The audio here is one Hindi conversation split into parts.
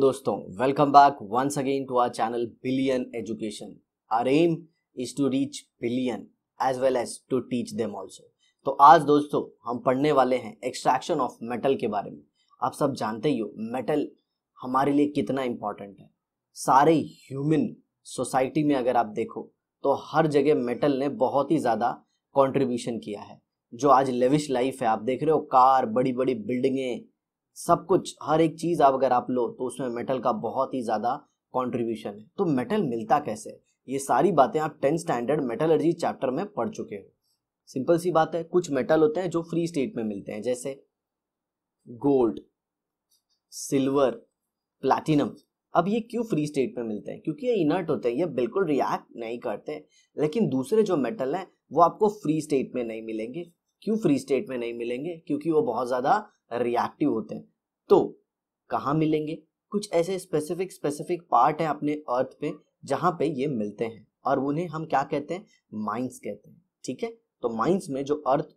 दोस्तों welcome back once again to our channel billion education our aim is to reach billion as well as to teach them also तो आज दोस्तों हम पढ़ने वाले हैं एक्सट्रैक्शन ऑफ मेटल के बारे में आप सब जानते ही हो मेटल हमारे लिए कितना इम्पॉर्टेंट है सारे ह्यूमन सोसाइटी में अगर आप देखो तो हर जगह मेटल ने बहुत ही ज़्यादा कॉन्ट्रीब्यूशन किया है जो आज लेविश लाइफ है आप देख रहे हो कार बड़ी बड़ी बिल्डिंगें सब कुछ हर एक चीज़ आप अगर आप लो तो उसमें मेटल का बहुत ही ज़्यादा कॉन्ट्रीब्यूशन है तो मेटल मिलता कैसे ये सारी बातें आप टेंथ स्टैंडर्ड मेटलर्जी चैप्टर में पढ़ चुके हो सिंपल सी बात है कुछ मेटल होते हैं जो फ्री स्टेट में मिलते हैं जैसे गोल्ड सिल्वर प्लैटिनम अब ये क्यों फ्री स्टेट में मिलते हैं क्योंकि ये इनर्ट होते हैं ये बिल्कुल रिएक्ट नहीं करते लेकिन दूसरे जो मेटल हैं वो आपको फ्री स्टेट में नहीं मिलेंगे क्यों फ्री स्टेट में नहीं मिलेंगे क्योंकि वो बहुत ज़्यादा रिएक्टिव होते हैं तो कहाँ मिलेंगे कुछ ऐसे स्पेसिफिक स्पेसिफिक पार्ट हैं अपने अर्थ पे जहाँ पे ये मिलते हैं और उन्हें हम क्या कहते हैं माइंस कहते हैं ठीक है तो माइंस में जो अर्थ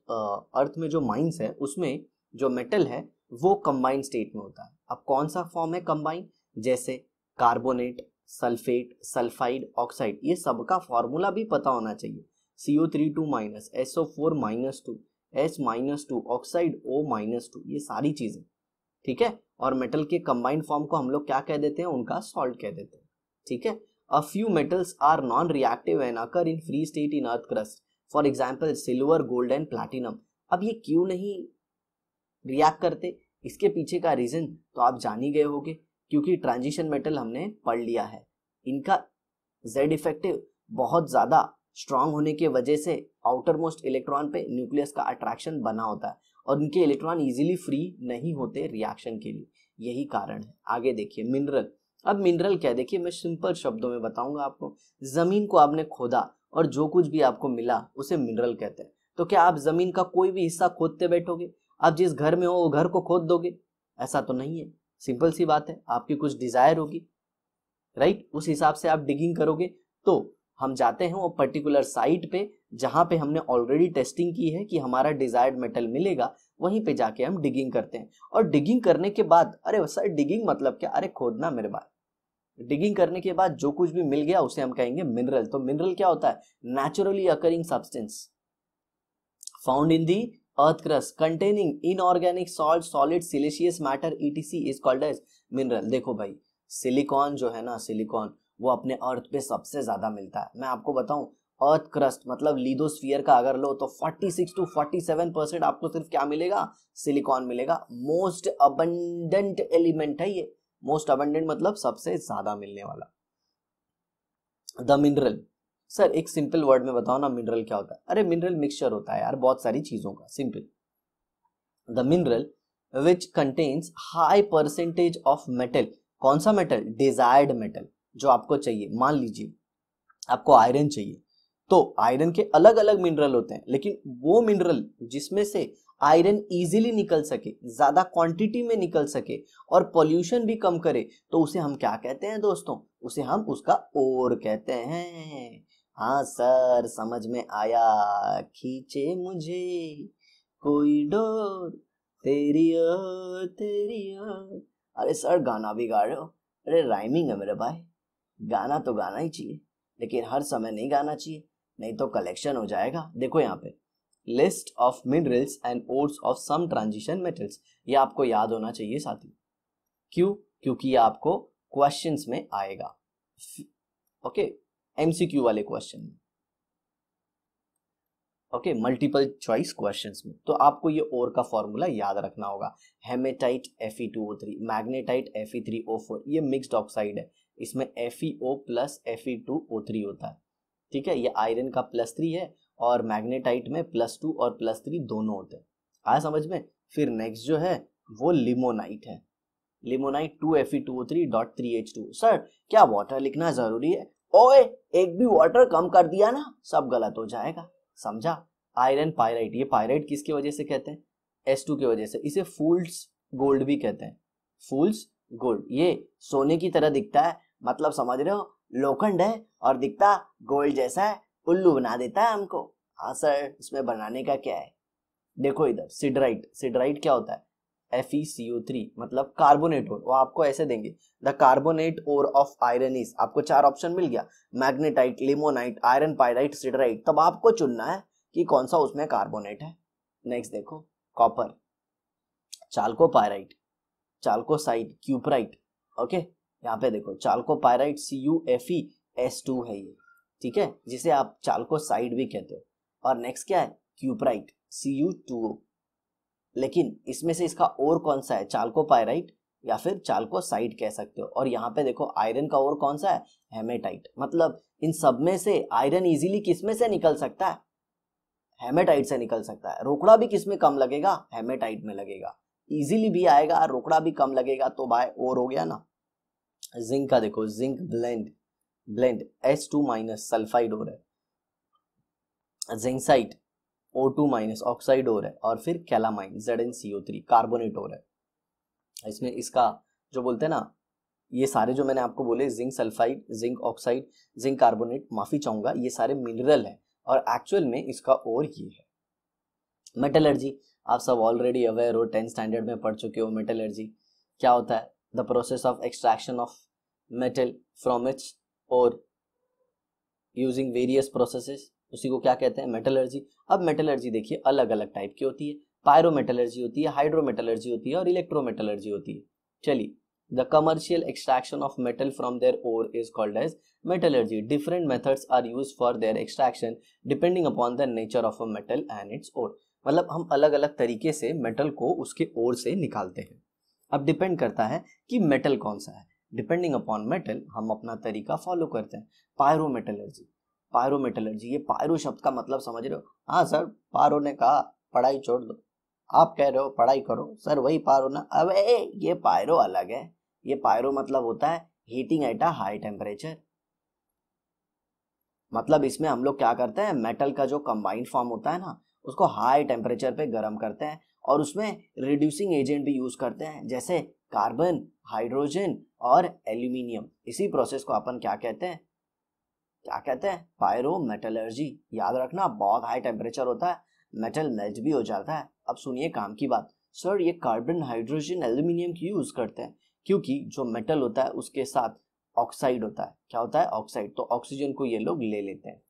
अर्थ में जो माइंस है उसमें जो मेटल है वो कंबाइंड स्टेट में होता है अब कौन सा फॉर्म है कंबाइंड जैसे कार्बोनेट सल्फेट सल्फाइड ऑक्साइड ये सबका फॉर्मूला भी पता होना चाहिए C O three two minus S O four minus two H minus two oxide O minus two ये सारी चीजें ठीक है और मेटल के कंबाइंड फॉर्म को हम लोग क्या कह देते हैं उनका सॉल्ट कह देते हैं ठीक है a few metals are non reactive and occur in free state in earth crust for example silver gold and platinum अब ये क्यों नहीं रिएक्ट करते इसके पीछे का रीजन तो आप जान ही गए होंगे क्योंकि ट्रांजिशन मेटल हमने पढ़ लिया है इनका जेड इफेक्टिव बहुत ज़्यादा स्ट्रांग होने की वजह से आउटर मोस्ट इलेक्ट्रॉन पे न्यूक्लियस का अट्रैक्शन बना होता है और उनके इलेक्ट्रॉन इजीली फ्री नहीं होते रिएक्शन के लिए यही कारण है आगे देखिए मिनरल अब मिनरल क्या है देखिए मैं सिंपल शब्दों में बताऊंगा आपको ज़मीन को आपने खोदा और जो कुछ भी आपको मिला उसे मिनरल कहते हैं तो क्या आप ज़मीन का कोई भी हिस्सा खोदते बैठोगे आप जिस घर में हो वो घर को खोद दोगे ऐसा तो नहीं है सिंपल सी बात है आपकी कुछ डिज़ायर होगी राइट उस हिसाब से आप डिगिंग करोगे तो हम जाते हैं वो पर्टिकुलर साइट पे जहाँ पे हमने ऑलरेडी टेस्टिंग की है कि हमारा डिजायर्ड मेटल मिलेगा वहीं पे जाके हम डिगिंग करते हैं और डिगिंग करने के बाद अरे सर डिगिंग मतलब क्या अरे खोदना मेरे बात डिगिंग करने के बाद जो कुछ भी मिल गया उसे हम कहेंगे मिनरल तो मिनरल क्या होता है naturally occurring substance found in the earth crust containing inorganic salt solid siliceous matter etc is called as mineral देखो भाई सिलिकॉन जो है ना सिलिकॉन वो अपने अर्थ पे सबसे ज़्यादा मिलता है मैं आपको बताऊं अर्थ क्रस्ट मतलब लीदोस्फियर का अगर लो तो 46 टू 47 परसेंट आपको सिर्फ क्या मिलेगा सिलिकॉन मिलेगा मोस्ट अबंडेंट एलिमेंट है ये मोस्ट अबंडेंट मतलब सबसे ज्यादा मिलने वाला द मिनरल सर एक सिंपल वर्ड में बताओ ना मिनरल क्या होता है अरे मिनरल मिक्सचर होता है यार बहुत सारी चीजों का simple the mineral which contains high percentage of metal कौन सा मेटल डिजायर्ड मेटल जो आपको चाहिए मान लीजिए आपको आयरन चाहिए तो आयरन के अलग अलग मिनरल होते हैं लेकिन वो मिनरल जिसमें से आयरन इजीली निकल सके ज़्यादा क्वांटिटी में निकल सके और पॉल्यूशन भी कम करे तो उसे हम क्या कहते हैं दोस्तों उसे हम उसका और कहते हैं हाँ सर समझ में आया खींचे मुझे कोई डोर तेरी ओ, तेरी ओ। अरे सर गाना भी गा रहे हो अरे राइमिंग है मेरे भाई गाना तो गाना ही चाहिए लेकिन हर समय नहीं गाना चाहिए नहीं तो कलेक्शन हो जाएगा देखो यहाँ पे list of minerals and ores of some transition metals ये आपको याद होना चाहिए साथी क्यों क्योंकि ये आपको क्वेश्चंस में आएगा ओके एमसीक्यू वाले क्वेश्चन में ओके मल्टीपल चॉइस क्वेश्चंस में तो आपको ये और का फॉर्मूला याद रखना होगा हेमेटाइट Fe2O3 मैग्नेटाइट Fe3O4 ये मिक्स्ड ऑक्साइड है इसमें F E O plus F E two O three होता है ठीक है ये आयरन का प्लस थ्री है और मैग्नेटाइट में प्लस टू और प्लस थ्री दोनों होते हैं आया समझ में फिर नेक्स्ट जो है वो लिमोनाइट है limonite two F E two O three dot three H two sir क्या वाटर लिखना जरूरी है ओए एक भी वाटर कम कर दिया ना सब गलत हो जाएगा समझा आयरन पायराइट ये पायराइट किसकी वजह से कहते हैं एस टू की वजह से इसे फूल्स गोल्ड भी कहते हैं फूल्स गोल्ड ये सोने की तरह दिखता है मतलब समझ रहे हो लोखंड है और दिखता गोल्ड जैसा है उल्लू बना देता है हमको हाँ सर इसमें बनाने का क्या है देखो इधर सिडराइट सिडराइट क्या होता है F E C O three मतलब कार्बोनेट और वो आपको ऐसे देंगे the carbonate ore of iron is आपको चार ऑप्शन मिल गया magnetite limonite iron pyrite siderite तब आपको चुनना है कि कौन सा उसमें कार्बोनेट है नेक्स्ट देखो copper chalcopyrite chalcocite cuprite okay यहाँ पे देखो chalcopyrite C U F E e S two है ये ठीक है जिसे आप चालको साइड भी कहते हो और नेक्स्ट क्या है cuprite C U two O लेकिन इसमें से इसका और कौन सा है चालको पायराइट या फिर चालको साइड कह सकते हो और यहाँ पे देखो आयरन का और कौन सा है हेमेटाइट मतलब इन सब में से आयरन इजीली किस में से निकल सकता है हेमेटाइट से निकल सकता है रोकड़ा भी किस में कम लगेगा हेमेटाइट में लगेगा इजीली भी आएगा रोकड़ा भी कम लगेगा तो भाई और हो गया ना जिंक का देखो zinc blende blende S two minus sulphide हो रहा है zincite O two minus oxide हो रहा है और फिर calamine Z N C O three carbonate हो रहा है इसमें इसका जो बोलते हैं ना ये सारे जो मैंने आपको बोले zinc sulphide zinc oxide zinc carbonate माफी चाहूंगा ये सारे मिनरल है और एक्चुअल में इसका और ये है मेटलर्जी आप सब ऑलरेडी अवेयर हो टेंथ स्टैंडर्ड में पढ़ चुके हो मेटलर्जी क्या होता है the process of extraction of metal from its or using various processes उसी को क्या कहते हैं मेटलर्जी अब मेटलर्जी देखिए अलग अलग टाइप की होती है पायरो मेटलर्जी होती है हाइड्रोमेटलर्जी होती है और इलेक्ट्रोमेटलर्जी होती है चलिए the commercial extraction of metal from their ore is called as metallurgy different methods are use for their extraction depending upon the nature of a metal and its ore मतलब हम अलग अलग तरीके से मेटल को उसके ओर से निकालते हैं अब डिपेंड करता है कि मेटल कौन सा है डिपेंडिंग अपॉन मेटल हम अपना तरीका फॉलो करते हैं पायरोमेटलर्जी पायरोमेटलर्जी ये पायरो शब्द का मतलब समझ रहे हो हाँ सर पारो ने कहा पढ़ाई छोड़ दो आप कह रहे हो पढ़ाई करो सर वही पारो ना अब ये पायरो अलग है ये पायरो मतलब होता है heating at a high temperature मतलब इसमें हम लोग क्या करते हैं मेटल का जो कंबाइंड फॉर्म होता है ना उसको हाई टेम्परेचर पे गर्म करते हैं और उसमें रिड्यूसिंग एजेंट भी यूज़ करते हैं जैसे कार्बन हाइड्रोजन और एल्यूमिनियम इसी प्रोसेस को अपन क्या कहते हैं क्या कहते हैं पायरो मेटलर्जी याद रखना बहुत हाई टेम्परेचर होता है मेटल मेल्ट भी हो जाता है अब सुनिए काम की बात सर ये कार्बन हाइड्रोजन एल्यूमिनियम की यूज़ करते हैं क्योंकि जो मेटल होता है उसके साथ ऑक्साइड होता है क्या होता है ऑक्साइड तो ऑक्सीजन को ये लोग ले लेते हैं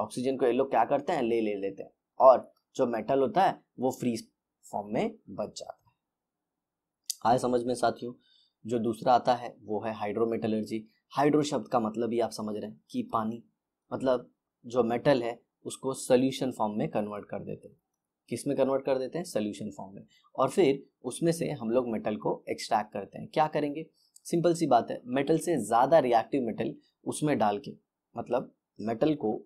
ऑक्सीजन को ये लोग क्या करते हैं ले ले लेते हैं और जो मेटल होता है वो फ्री फॉर्म में बच जाता है आए समझ में साथियों जो दूसरा आता है वो है हाइड्रोमेटलर्जी हाइड्रो शब्द का मतलब ही आप समझ रहे हैं कि पानी मतलब जो मेटल है उसको सल्यूशन फॉर्म में कन्वर्ट कर देते हैं किस में कन्वर्ट कर देते हैं सोल्यूशन फॉर्म में और फिर उसमें से हम लोग मेटल को एक्सट्रैक्ट करते हैं क्या करेंगे सिंपल सी बात है मेटल से ज़्यादा रिएक्टिव मेटल उसमें डाल के मतलब मेटल को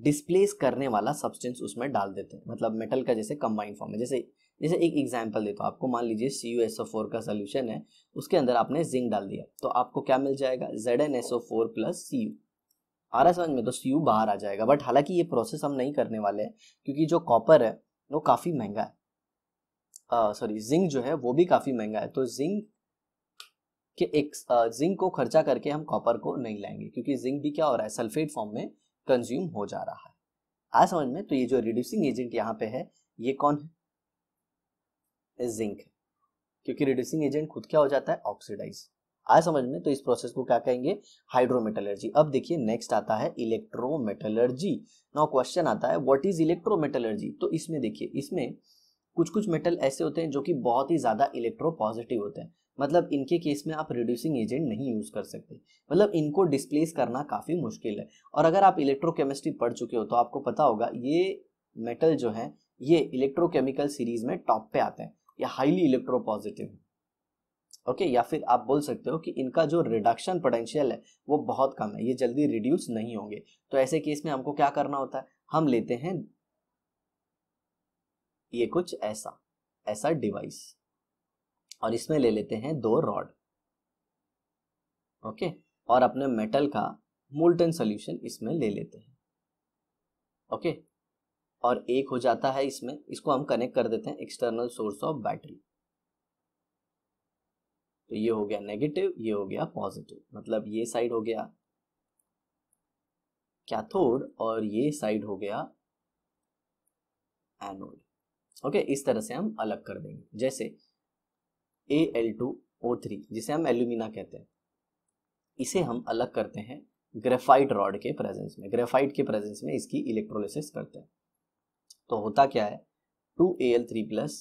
डिस्प्लेस करने वाला सब्सटेंस उसमें डाल देते हैं मतलब मेटल का जैसे कंबाइंड फॉर्म है जैसे जैसे एक एग्जाम्पल देता हूँ आपको मान लीजिए C U S O four का सोल्यूशन है उसके अंदर आपने जिंक डाल दिया तो आपको क्या मिल जाएगा Z N S O four plus C U आ रहा समझ में तो सी यू बाहर आ जाएगा बट हालांकि ये प्रोसेस हम नहीं करने वाले हैं क्योंकि जो कॉपर है वो काफ़ी महंगा है सॉरी जिंक जो है वो भी काफ़ी महंगा है तो जिंक के एक जिंक को खर्चा करके हम कॉपर को नहीं लाएंगे क्योंकि जिंक भी क्या हो रहा है सल्फेट फॉर्म में कंज्यूम हो जा रहा है आज समझ में तो ये जो रिड्यूसिंग एजेंट यहाँ पे है ये कौन है जिंक है क्योंकि रिड्यूसिंग एजेंट खुद क्या हो जाता है ऑक्सीडाइज आज समझ में तो इस प्रोसेस को क्या कहेंगे हाइड्रोमेटलर्जी अब देखिए नेक्स्ट आता है इलेक्ट्रोमेटलर्जी नाउ क्वेश्चन आता है व्हाट इज इलेक्ट्रोमेटलर्जी तो इसमें देखिए इसमें कुछ कुछ मेटल ऐसे होते हैं जो कि बहुत ही ज़्यादा इलेक्ट्रो पॉजिटिव होते हैं मतलब इनके केस में आप रिड्यूसिंग एजेंट नहीं यूज़ कर सकते मतलब इनको डिस्प्लेस करना काफ़ी मुश्किल है और अगर आप इलेक्ट्रोकेमिस्ट्री पढ़ चुके हो तो आपको पता होगा ये मेटल जो है ये इलेक्ट्रोकेमिकल सीरीज में टॉप पे आते हैं या हाईली इलेक्ट्रो है ओके या फिर आप बोल सकते हो कि इनका जो रिडक्शन पोटेंशियल है वो बहुत कम है ये जल्दी रिड्यूस नहीं होंगे तो ऐसे केस में हमको क्या करना होता है हम लेते हैं ये कुछ ऐसा ऐसा डिवाइस और इसमें ले लेते हैं दो रॉड ओके और अपने मेटल का मोल्टन सोल्यूशन इसमें ले लेते हैं ओके और एक हो जाता है इसमें इसको हम कनेक्ट कर देते हैं एक्सटर्नल सोर्स ऑफ बैटरी तो ये हो गया नेगेटिव ये हो गया पॉजिटिव मतलब ये साइड हो गया कैथोड और ये साइड हो गया एनोड ओके इस तरह से हम अलग कर देंगे जैसे A L two O three जिसे हम एल्यूमिना कहते हैं इसे हम अलग करते हैं ग्रेफाइट रॉड के प्रेजेंस में ग्रेफाइट के प्रेजेंस में इसकी इलेक्ट्रोलिसिस करते हैं तो होता क्या है two A L three plus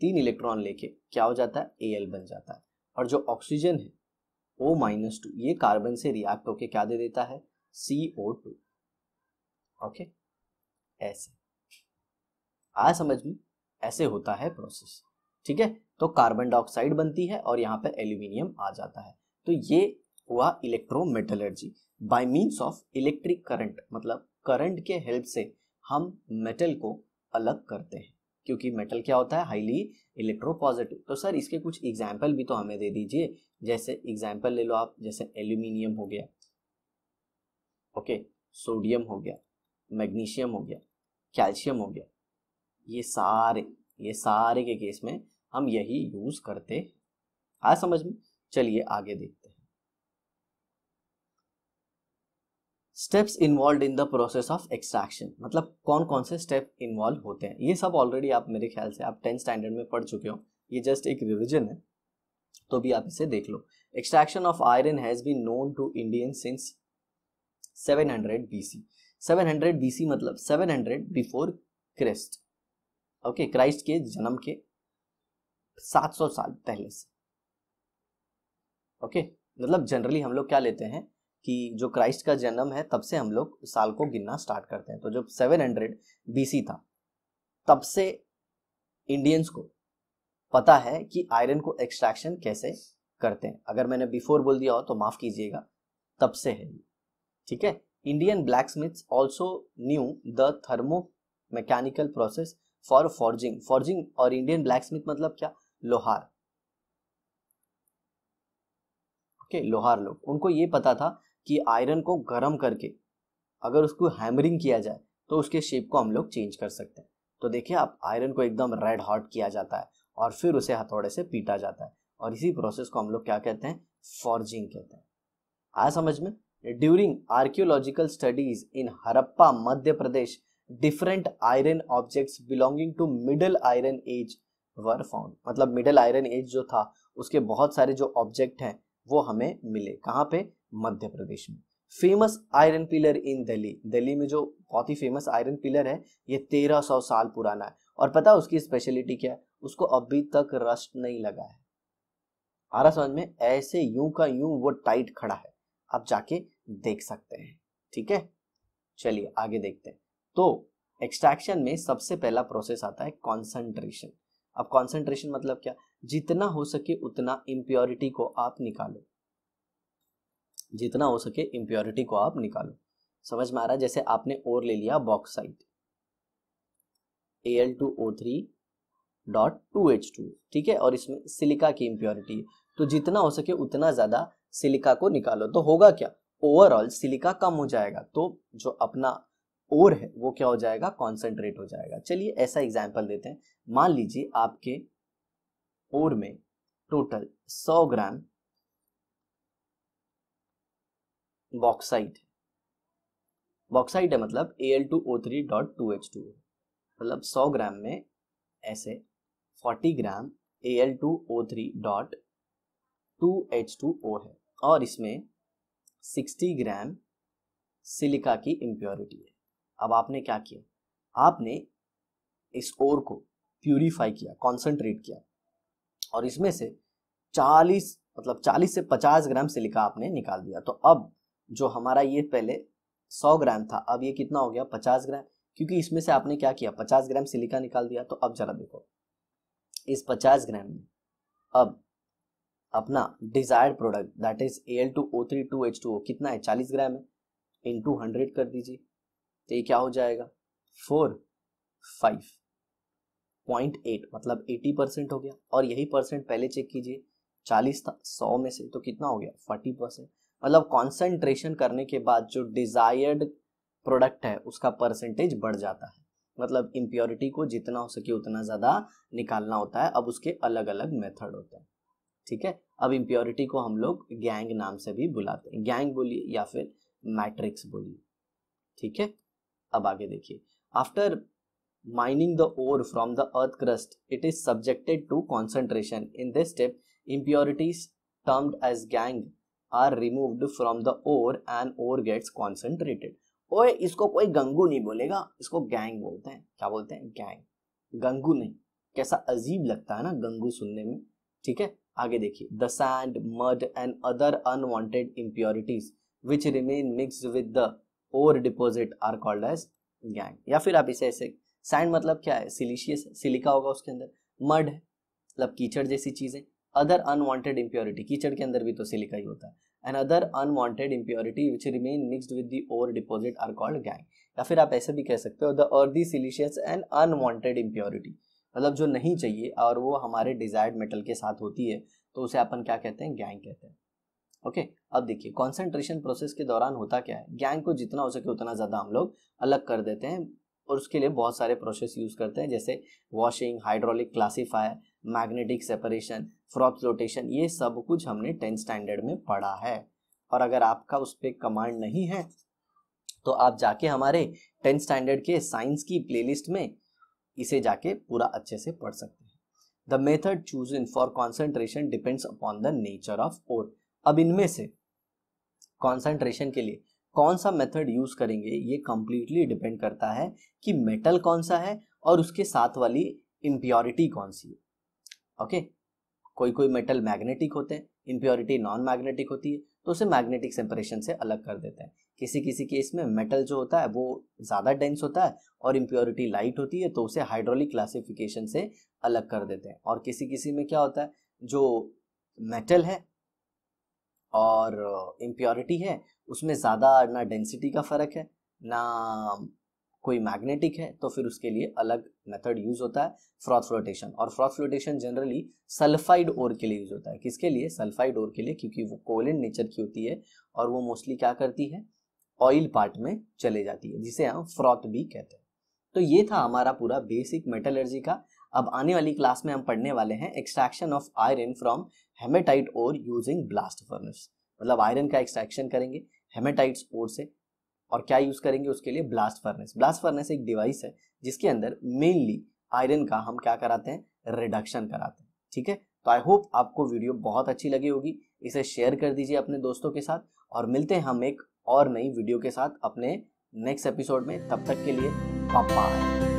तीन इलेक्ट्रॉन लेके क्या हो जाता है ए एल बन जाता है और जो ऑक्सीजन है ओ माइनस टू ये कार्बन से रिएक्ट होके क्या दे देता है सी ओ टू ओके ऐसे आया समझ में ऐसे होता है प्रोसेस ठीक है तो कार्बन डाइऑक्साइड बनती है और यहाँ पर एल्यूमिनियम आ जाता है तो ये हुआ electrometallurgy by means of electric current मतलब करंट के हेल्प से हम मेटल को अलग करते हैं क्योंकि मेटल क्या होता है हाईली इलेक्ट्रोपॉजिटिव तो सर इसके कुछ एग्जाम्पल भी तो हमें दे दीजिए जैसे एग्जाम्पल ले लो आप जैसे एल्यूमिनियम हो गया ओके सोडियम हो गया मैग्नीशियम हो गया कैल्शियम हो गया ये सारे ये सारे के केस में हम यही यूज करते आ समझ में चलिए आगे देखते हैं steps involve in the process of extraction मतलब कौन कौन से स्टेप इन्वॉल्व होते हैं ये सब ऑलरेडी आप मेरे ख्याल से आप टेंथ स्टैंडर्ड में पढ़ चुके हो ये जस्ट एक रिविजन है तो भी आप इसे देख लो extraction of iron has been known to Indian since 700 BC 700 BC मतलब 700 बिफोर क्रिस्ट ओके क्राइस्ट के जन्म के 700 साल पहले से ओके मतलब जनरली हम लोग क्या लेते हैं कि जो क्राइस्ट का जन्म है तब से हम लोग साल को गिनना स्टार्ट करते हैं तो जब 700 हंड्रेड बीसी था तब से इंडियंस को पता है कि आयरन को एक्सट्रैक्शन कैसे करते हैं अगर मैंने बिफोर बोल दिया हो तो माफ कीजिएगा तब से है ठीक है Indian blacksmiths also knew the thermo mechanical process for forging forging और इंडियन ब्लैक स्मिथ मतलब क्या लोहार ओके लोहार लोग उनको ये पता था कि आयरन को गर्म करके अगर उसको हैमरिंग किया जाए तो उसके शेप को हम लोग चेंज कर सकते हैं तो देखिए आप आयरन को एकदम रेड हॉट किया जाता है और फिर उसे हथौड़े से पीटा जाता है और इसी प्रोसेस को हम लोग क्या कहते हैं फॉर्जिंग कहते हैं आया समझ में during archaeological studies in Harappa Madhya Pradesh different iron objects belonging to middle iron age were found मतलब मिडल आयरन एज जो था उसके बहुत सारे जो ऑब्जेक्ट हैं वो हमें मिले कहाँ पे मध्य प्रदेश में famous iron pillar in Delhi Delhi में जो बहुत ही फेमस आयरन पिलर है ये सौ साल पुराना है और पता उसकी स्पेशलिटी क्या है उसको अभी तक रस्ट नहीं लगा है आरा समझ में ऐसे यूं का यूं वो टाइट खड़ा है आप जाके देख सकते हैं ठीक है चलिए आगे देखते हैं तो एक्सट्रैक्शन में सबसे पहला प्रोसेस आता है कॉन्सेंट्रेशन अब कॉन्सेंट्रेशन मतलब क्या जितना हो सके उतना इम्प्योरिटी को आप निकालो जितना हो सके इम्प्योरिटी को आप निकालो समझ में आ रहा है जैसे आपने और ले लिया bauxite A L two O three dot two H two ठीक है और इसमें सिलिका की इम्प्योरिटी है तो जितना हो सके उतना ज़्यादा सिलिका को निकालो तो होगा क्या ओवरऑल सिलिका कम हो जाएगा तो जो अपना और है वो क्या हो जाएगा कॉन्सेंट्रेट हो जाएगा चलिए ऐसा एग्जाम्पल देते हैं मान लीजिए आपके और में टोटल 100 ग्राम बॉक्साइट बॉक्साइट है मतलब A L two O three dot two H two मतलब 100 ग्राम में ऐसे 40 gram A L two O three dot two H two है और इसमें 60 ग्राम सिलिका की इम्प्योरिटी है अब आपने क्या किया आपने इस ओर को प्यूरिफाई किया कॉन्सेंट्रेट किया और इसमें से 40 मतलब 40 से 50 ग्राम सिलिका आपने निकाल दिया तो अब जो हमारा ये पहले 100 ग्राम था अब ये कितना हो गया 50 ग्राम क्योंकि इसमें से आपने क्या किया 50 ग्राम सिलिका निकाल दिया तो अब जरा देखो इस 50 ग्राम में अब अपना desired product that is A L two O three two H two O कितना है चालीस ग्राम है इन टू हंड्रेड कर दीजिए तो ये क्या हो जाएगा फोर फाइव पॉइंट एट मतलब एटी परसेंट हो गया और यही परसेंट पहले चेक कीजिए चालीस था सौ में से तो कितना हो गया फोर्टी परसेंट मतलब कॉन्सेंट्रेशन करने के बाद जो डिजायर्ड प्रोडक्ट है उसका परसेंटेज बढ़ जाता है मतलब इम्प्योरिटी को जितना हो सके उतना ज़्यादा निकालना होता है अब उसके अलग अलग मेथड होते हैं ठीक है अब इम्प्योरिटी को हम लोग गैंग नाम से भी बुलाते हैं गैंग बोलिए या फिर मैट्रिक्स बोलिए ठीक है अब आगे देखिए after mining the ore from the earth crust it is subjected to concentration in this step impurities termed as gangue are removed from the ore and ore gets concentrated ओए इसको कोई गंगू नहीं बोलेगा इसको गैंग बोलते हैं क्या बोलते हैं गैंग गंगू नहीं कैसा अजीब लगता है ना गंगू सुनने में ठीक है आगे देखिए the sand mud and other unwanted impurities which remain mix with the ore deposit are called as gangue या फिर आप इसे ऐसे सैंड मतलब क्या है सिलिशियस सिलिका होगा उसके अंदर मड है मतलब कीचड़ जैसी चीज़ें अदर अनवांटेड इम्प्योरिटी कीचड़ के अंदर भी तो सिलिका ही होता है and other unwanted impurity which remain mixed with the ore deposit are called gangue या फिर आप ऐसे भी कह सकते हो the earthy siliceous and unwanted impurity मतलब जो नहीं चाहिए और वो हमारे डिजायर्ड मेटल के साथ होती है तो उसे अपन क्या कहते हैं गैंग कहते हैं ओके अब देखिए कॉन्सेंट्रेशन प्रोसेस के दौरान होता क्या है गैंग को जितना हो सके उतना ज़्यादा हम लोग अलग कर देते हैं और उसके लिए बहुत सारे प्रोसेस यूज़ करते हैं जैसे washing hydraulic classifier magnetic separation froth flotation ये सब कुछ हमने टेंथ स्टैंडर्ड में पढ़ा है और अगर आपका उस पर कमांड नहीं है तो आप जाके हमारे टेंथ स्टैंडर्ड के साइंस की प्लेलिस्ट में इसे जाके पूरा अच्छे से पढ़ सकते हैं the method chosen for concentration depends upon the nature of ore अब इनमें से कॉन्सेंट्रेशन के लिए कौन सा मेथड यूज करेंगे ये कम्प्लीटली डिपेंड करता है कि मेटल कौन सा है और उसके साथ वाली इम्प्योरिटी कौन सी है ओके okay? कोई कोई मेटल मैग्नेटिक होते हैं इम्प्योरिटी नॉन मैग्नेटिक होती है तो उसे मैग्नेटिक सेपरेशन से अलग कर देते हैं किसी किसी केस में मेटल जो होता है वो ज़्यादा डेंस होता है और इम्प्योरिटी लाइट होती है तो उसे हाइड्रोलिक क्लासिफिकेशन से अलग कर देते हैं और किसी किसी में क्या होता है जो मेटल है और इम्प्योरिटी है उसमें ज़्यादा ना डेंसिटी का फ़र्क है ना कोई मैग्नेटिक है तो फिर उसके लिए अलग मेथड यूज होता है फ्रॉथ फ्लोटेशन और froth flotation generally sulphide ore के लिए यूज होता है किसके लिए सल्फाइड ओर के लिए क्योंकि वो कोलेंट नेचर की होती है और वो मोस्टली क्या करती है ऑयल पार्ट में चले जाती है जिसे हम फ्रॉथ भी कहते हैं तो ये था हमारा पूरा बेसिक मेटलर्जी का अब आने वाली क्लास में हम पढ़ने वाले हैं extraction of iron from hematite ore using blast furnace मतलब आयरन का एक्सट्रैक्शन करेंगे हेमेटाइट ओर से और क्या यूज़ करेंगे उसके लिए ब्लास्ट फर्नेस ब्लास्ट फर्नेस एक डिवाइस है जिसके अंदर मेनली आयरन का हम क्या कराते हैं रिडक्शन कराते हैं ठीक है तो आई होप आपको वीडियो बहुत अच्छी लगी होगी इसे शेयर कर दीजिए अपने दोस्तों के साथ और मिलते हैं हम एक और नई वीडियो के साथ अपने नेक्स्ट एपिसोड में तब तक के लिए पापा